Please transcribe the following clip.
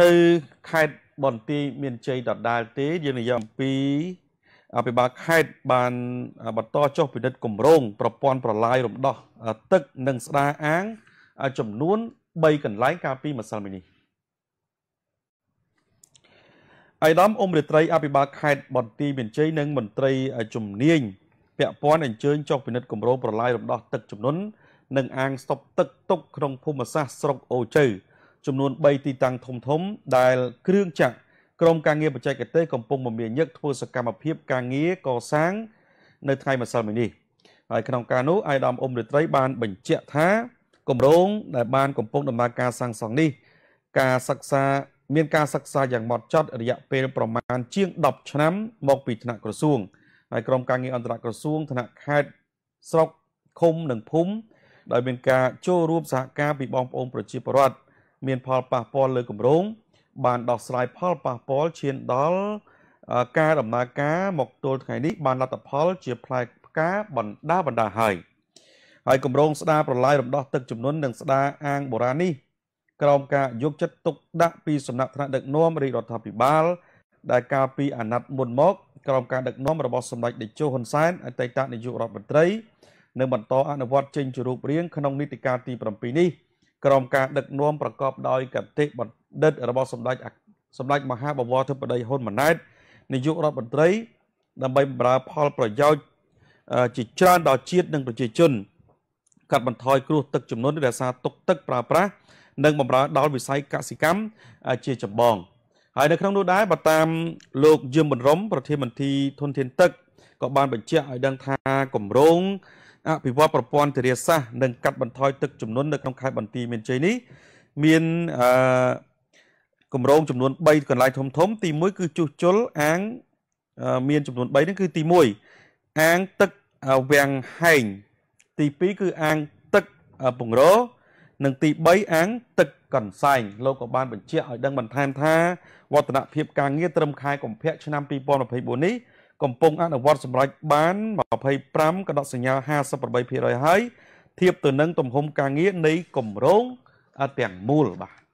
នៅខេត្តបន្ទាយមានជ័យដដាលទេយើងនិយាយអំពីអភិបាលខេត្តបានបន្តចុះពិនិត្យគម្រោងប្រព័ន្ធប្រឡាយរំដោះទឹកនិងស្ដារអាងចំនួន3កន្លែងកាលពីម្សិលមិញនេះអៃដាមអ៊ុំរិត្រីអភិបាលខេត្តបន្ទាយមានជ័យនិងមន្ត្រីជំនាញពាក់ព័ន្ធអញ្ជើញចុះពិនិត្យគម្រោងប្រឡាយរំដោះទឹកចំនួននិងអាងស្តុកទឹកទុកក្នុងភូមិសាស្ត្រស្រុកអូជើចំនួន3ទីតាំងធំធំដែលគ្រឿងចក្រក្រមការងារបច្ចេកទេសកំពុងមមាញឹកធ្វើសកម្មភាពការងារកសាងនៅថ្ងៃម្សិលមិញនេះហើយក្នុងការនោះអាយដាមអ៊ុំរត្រីបាន បញ្ជាក់ថាគម្រោងដែលបាន កំពុងដំណើរការសាងសង់នេះការសិក្សាមានការសិក្សាយ៉ាងម៉ត់ចត់រយៈពេលប្រមាណជាង10ឆ្នាំមកពីថ្នាក់ក្រសួងហើយក្រមការងារអន្តរក្រសួងថ្នាក់ខេត្តស្រុកឃុំនិងភូមិដោយមានការចូលរួមសហការពីបងប្អូនប្រជាពលរដ្ឋមានផលប៉ះពាល់លើគម្រោងបានដោះស្រាយផលប៉ះពាល់ឈានដល់ការដំណើរការមកទល់ថ្ងៃនេះបានលទ្ធផល ជា ផ្លែផ្កាបណ្ដាបណ្ដាហើយហើយគម្រោងស្ដារប្រឡាយរំដោះទឹកចំនួននិងស្ដារអាងបុរាណនេះក្រោមការយកចិត្តទុកដាក់ពីសំណាក់ថ្នាក់ដឹកនាំរាជរដ្ឋាភិបាល ដែលកាលពីអាណត្តិមុនមកក្រោមការដឹកនាំរបស់សម្ដេចតេជោហ៊ុនសែនអតីតនាយករដ្ឋមន្ត្រីនឹងបន្តអនុវត្តចេញជារូបរាងក្នុងនីតិកាលទី7នេះក្រោមការដឹកនាំប្រកបដោយកតិបណ្ឌិតរបស់សម្ដេចសម្ដេចមហាបវរធិបតីហ៊ុនម៉ាណែតនាយករដ្ឋមន្ត្រី ដើម្បីបម្រើផលប្រយោជន៍ជាច្រើនដល់ជាតិនិងប្រជាជនកាត់បន្ថយគ្រោះទឹកចំនួនរក្សាទុកទឹកប្រើប្រាស់និងបម្រើដល់វិស័យកសិកម្មជាចម្បងហើយនៅក្នុងនោះដែរបើតាមលោកយឹមប៊ុនរំប្រធានមន្ត្រីធនធានទឹកក៏បានបញ្ជាក់ឲ្យដឹងថាគម្រោងអភិវឌ្ឍប្រព័ន្ធធារាសាស្ត្រនិងកាត់បន្ថយទឹកចំនួននៅក្នុងខេត្តបន្ទាយមានជ័យនេះមានអឺគម្រោងចំនួន3កន្លែងធំធំទី1គឺជួសជុលអាងមានចំនួន3ហ្នឹងគឺទី1អាងទឹកវាំងហែងទី2គឺអាងទឹកពង្រោនិងទី3អាង ទឹកកន្សែងលោកក៏បានបញ្ជាក់ឲ្យដឹងបន្ថែមថាវឌ្ឍនភាពការងារត្រឹមខែកុម្ភៈឆ្នាំ2024នេះកំពុងអនុវត្តសម្រេចបាន25កដកសញ្ញា58%ហើយធៀបទៅនឹងទំហំការងារនៃគម្រោងទាំងមូលបាទ